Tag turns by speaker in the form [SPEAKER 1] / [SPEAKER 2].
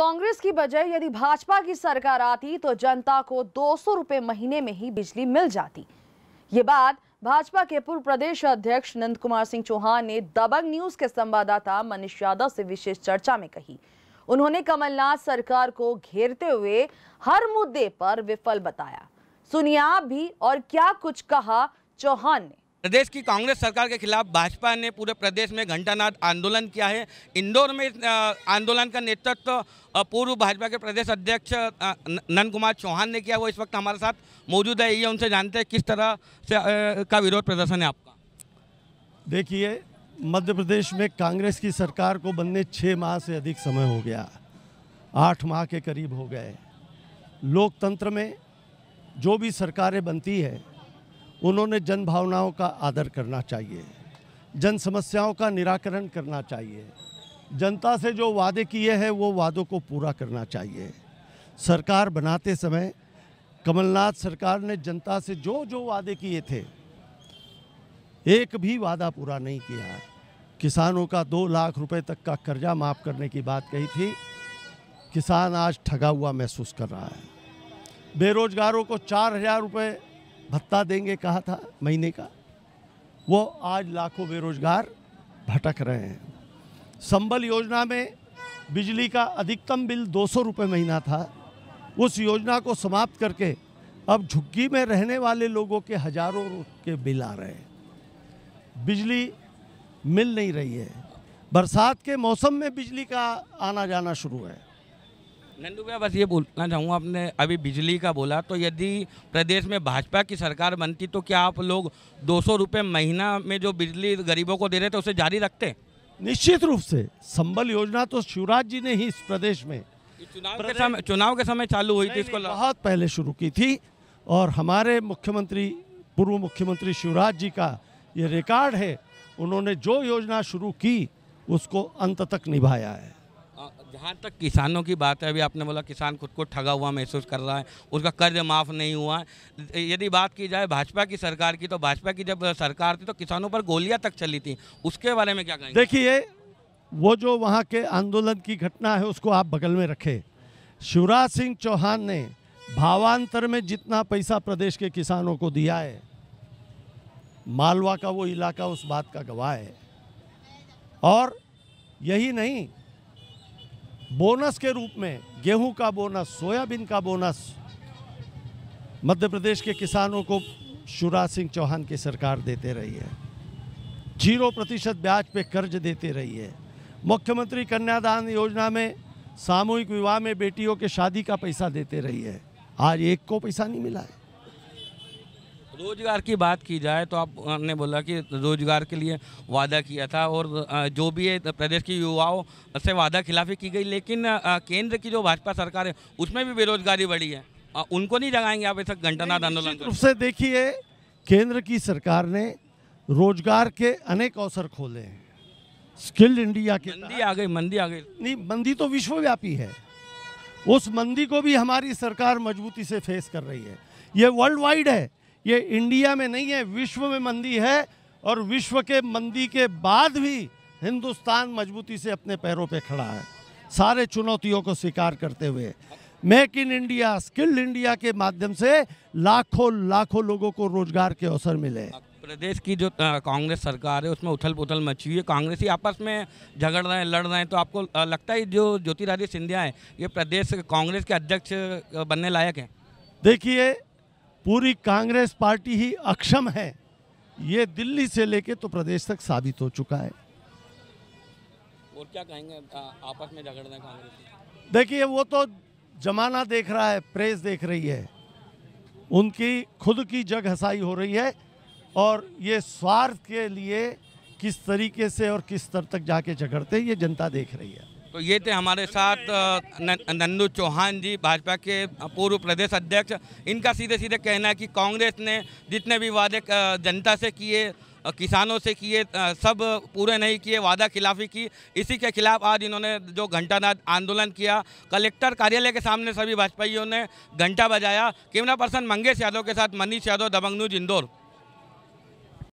[SPEAKER 1] कांग्रेस की बजाय यदि भाजपा की सरकार आती तो जनता को दो सौ महीने में ही बिजली मिल जाती ये बात भाजपा के पूर्व प्रदेश अध्यक्ष नंद कुमार सिंह चौहान ने दबंग न्यूज के संवाददाता मनीष यादव से विशेष चर्चा में कही उन्होंने कमलनाथ सरकार को घेरते हुए हर मुद्दे पर विफल बताया सुनिए आप भी और क्या कुछ कहा चौहान ने
[SPEAKER 2] प्रदेश की कांग्रेस सरकार के खिलाफ भाजपा ने पूरे प्रदेश में घंटानाद आंदोलन किया है इंदौर में आंदोलन का नेतृत्व पूर्व भाजपा के प्रदेश अध्यक्ष नंद कुमार चौहान ने किया वो इस वक्त हमारे साथ मौजूद है ये उनसे जानते हैं किस तरह से का विरोध प्रदर्शन है आपका
[SPEAKER 1] देखिए मध्य प्रदेश में कांग्रेस की सरकार को बनने छः माह से अधिक समय हो गया आठ माह के करीब हो गए लोकतंत्र में जो भी सरकारें बनती है उन्होंने जन भावनाओं का आदर करना चाहिए जन समस्याओं का निराकरण करना चाहिए जनता से जो वादे किए हैं वो वादों को पूरा करना चाहिए सरकार बनाते समय कमलनाथ सरकार ने जनता से जो जो वादे किए थे एक भी वादा पूरा नहीं किया किसानों का दो लाख रुपए तक का कर्जा माफ़ करने की बात कही थी किसान आज ठगा हुआ महसूस कर रहा है बेरोजगारों को चार हज़ार रुपये भत्ता देंगे कहा था महीने का वो आज लाखों बेरोजगार भटक रहे हैं संबल योजना में बिजली का अधिकतम बिल दो सौ रुपये महीना था उस योजना को समाप्त करके अब झुग्गी में रहने वाले लोगों के हजारों के बिल आ रहे हैं बिजली मिल नहीं रही है बरसात के मौसम में बिजली का आना जाना शुरू है
[SPEAKER 2] नंदू भैया बस ये बोलना चाहूँगा आपने अभी बिजली का बोला तो यदि प्रदेश में भाजपा की सरकार बनती तो क्या आप लोग दो सौ महीना में जो बिजली गरीबों को दे रहे थे उसे जारी रखते
[SPEAKER 1] निश्चित रूप से संबल योजना तो शिवराज जी ने ही इस प्रदेश में चुनाव प्रदेश... के समय चुनाव के समय चालू हुई थी इसको बहुत पहले शुरू की थी और हमारे मुख्यमंत्री पूर्व मुख्यमंत्री शिवराज जी का ये रिकॉर्ड है उन्होंने जो योजना शुरू की उसको अंत तक निभाया है जहाँ तक किसानों
[SPEAKER 2] की बात है अभी आपने बोला किसान खुद को ठगा हुआ महसूस कर रहा है उसका कर्ज माफ़ नहीं हुआ है यदि बात की जाए भाजपा की सरकार की तो भाजपा की जब सरकार थी तो किसानों पर गोलियां तक चली थी उसके बारे में क्या कहेंगे
[SPEAKER 1] देखिए वो जो वहाँ के आंदोलन की घटना है उसको आप बगल में रखें शिवराज सिंह चौहान ने भावांतर में जितना पैसा प्रदेश के किसानों को दिया है मालवा का वो इलाका उस बात का गवाह है और यही नहीं बोनस के रूप में गेहूं का बोनस सोयाबीन का बोनस मध्य प्रदेश के किसानों को शिवराज सिंह चौहान की सरकार देते रही है जीरो प्रतिशत ब्याज पे कर्ज देते रही है मुख्यमंत्री कन्यादान योजना में सामूहिक विवाह में बेटियों के शादी का पैसा देते रही है आज एक को पैसा नहीं मिला है
[SPEAKER 2] रोजगार की बात की जाए तो आपने बोला कि रोजगार के लिए वादा किया था और जो भी है प्रदेश की युवाओं से वादा खिलाफी की गई लेकिन केंद्र की जो भाजपा सरकार है उसमें भी बेरोजगारी बढ़ी है उनको नहीं जगाएंगे आप ऐसा घंटानाथ आंदोलन
[SPEAKER 1] रूप से देखिए केंद्र की सरकार ने रोजगार के अनेक अवसर खोले हैं स्किल्ड इंडिया के मंदी आ गई मंदी आ गई नहीं मंदी तो विश्वव्यापी है उस मंदी को भी हमारी सरकार मजबूती से फेस कर रही है ये वर्ल्ड वाइड है ये इंडिया में नहीं है विश्व में मंदी है और विश्व के मंदी के बाद भी हिंदुस्तान मजबूती से अपने पैरों पे खड़ा है सारे चुनौतियों को स्वीकार करते हुए make in India skilled India के माध्यम से लाखों लाखों लोगों को रोजगार के अवसर मिले
[SPEAKER 2] प्रदेश की जो कांग्रेस सरकार है उसमें उथल पुथल मची हुई है कांग्रेस ही आपस में झगड़ रहे हैं लड़ रहे हैं तो आपको लगता है जो ज्योतिरादित्य सिंधिया है ये प्रदेश कांग्रेस के अध्यक्ष बनने लायक है
[SPEAKER 1] देखिए पूरी कांग्रेस पार्टी ही अक्षम है ये दिल्ली से लेके तो प्रदेश तक साबित हो चुका है
[SPEAKER 2] और क्या कहेंगे आपस में झगड़ने कांग्रेस
[SPEAKER 1] देखिए वो तो जमाना देख रहा है प्रेस देख रही है उनकी खुद की जग हसाई हो रही है और ये स्वार्थ के लिए किस तरीके से और किस स्तर तक जाके झगड़ते ये जनता देख रही है
[SPEAKER 2] तो ये थे हमारे साथ नंदू चौहान जी भाजपा के पूर्व प्रदेश अध्यक्ष इनका सीधे सीधे कहना है कि कांग्रेस ने जितने भी वादे जनता से किए किसानों से किए सब पूरे नहीं किए वादा खिलाफी की इसी के खिलाफ आज इन्होंने जो घंटानाद आंदोलन किया कलेक्टर कार्यालय के सामने सभी भाजपाइयों ने घंटा बजाया कैमरा पर्सन मंगेश यादव के साथ मनीष यादव दबंग न्यूज इंदौर